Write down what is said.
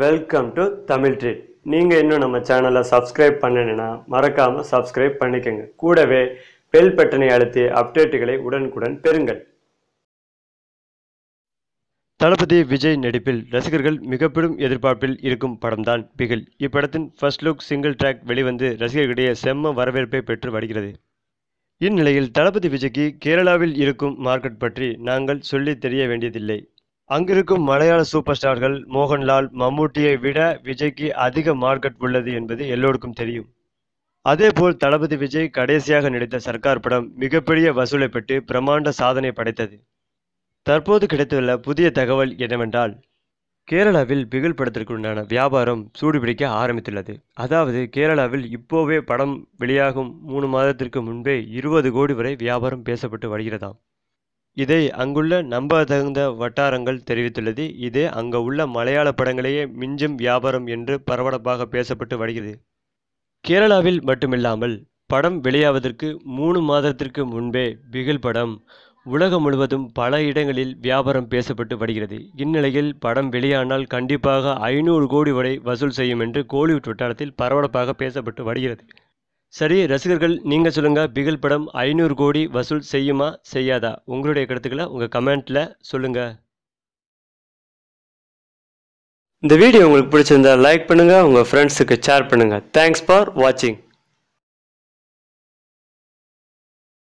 welcome to Tamil treat நீங்கள் இன்னும் நம்ம சேனலை சப்ஸ்கிரைப் பண்ணணுன்னா மறக்காமல் சப்ஸ்கிரைப் பண்ணிக்கோங்க கூடவே பெல் பட்டனை அழுத்தி அப்டேட்டுகளை உடனுக்குடன் பெறுங்கள் தளபதி விஜய் நடிப்பில் ரசிகர்கள் மிகப்பெரும் எதிர்பார்ப்பில் இருக்கும் படம்தான் பிகில் இப்படத்தின் ஃபர்ஸ்ட் லுக் சிங்கிள் ட்ராக் வெளிவந்து ரசிகர்களிடையே செம்ம வரவேற்பை பெற்று வருகிறது இந்நிலையில் தளபதி விஜய்க்கு கேரளாவில் இருக்கும் மார்க்கெட் பற்றி நாங்கள் சொல்லி தெரிய வேண்டியதில்லை அங்கிருக்கும் மலையாள சூப்பர் ஸ்டார்கள் மோகன்லால் மம்முட்டியை விட விஜய்க்கு அதிக மார்க்கெட் உள்ளது என்பது எல்லோருக்கும் தெரியும் அதேபோல் தளபதி விஜய் கடைசியாக நடித்த சர்க்கார் படம் மிகப்பெரிய வசூலை பெற்று பிரம்மாண்ட சாதனை படைத்தது தற்போது கிடைத்துள்ள புதிய தகவல் என்னவென்றால் கேரளாவில் பிகில் படத்திற்குண்டான வியாபாரம் சூடுபிடிக்க ஆரம்பித்துள்ளது அதாவது கேரளாவில் இப்போவே படம் வெளியாகும் மூணு மாதத்திற்கு முன்பே இருபது கோடி வரை வியாபாரம் பேசப்பட்டு வருகிறதாம் இதை அங்குள்ள நம்பத்தகுந்த வட்டாரங்கள் தெரிவித்துள்ளது இது அங்கு உள்ள மலையாள படங்களையே மிஞ்சும் வியாபாரம் என்று பரபரப்பாக பேசப்பட்டு வருகிறது கேரளாவில் மட்டுமில்லாமல் படம் வெளியாவதற்கு மூணு மாதத்திற்கு முன்பே பிகில் படம் உலகம் முழுவதும் பல இடங்களில் வியாபாரம் பேசப்பட்டு வருகிறது இந்நிலையில் படம் வெளியானால் கண்டிப்பாக ஐநூறு கோடி வரை வசூல் செய்யும் என்று கோலிவுட் வட்டாரத்தில் பரபரப்பாக பேசப்பட்டு வருகிறது சரி ரசிகர்கள் நீங்கள் சொல்லுங்கள் பிகில் படம் ஐநூறு கோடி வசூல் செய்யுமா செய்யாதா உங்களுடைய கருத்துக்களை உங்கள் கமெண்ட்டில் சொல்லுங்கள் இந்த வீடியோ உங்களுக்கு பிடிச்சிருந்தா லைக் பண்ணுங்கள் உங்கள் ஃப்ரெண்ட்ஸுக்கு ஷேர் பண்ணுங்கள் தேங்க்ஸ் ஃபார் வாட்சிங்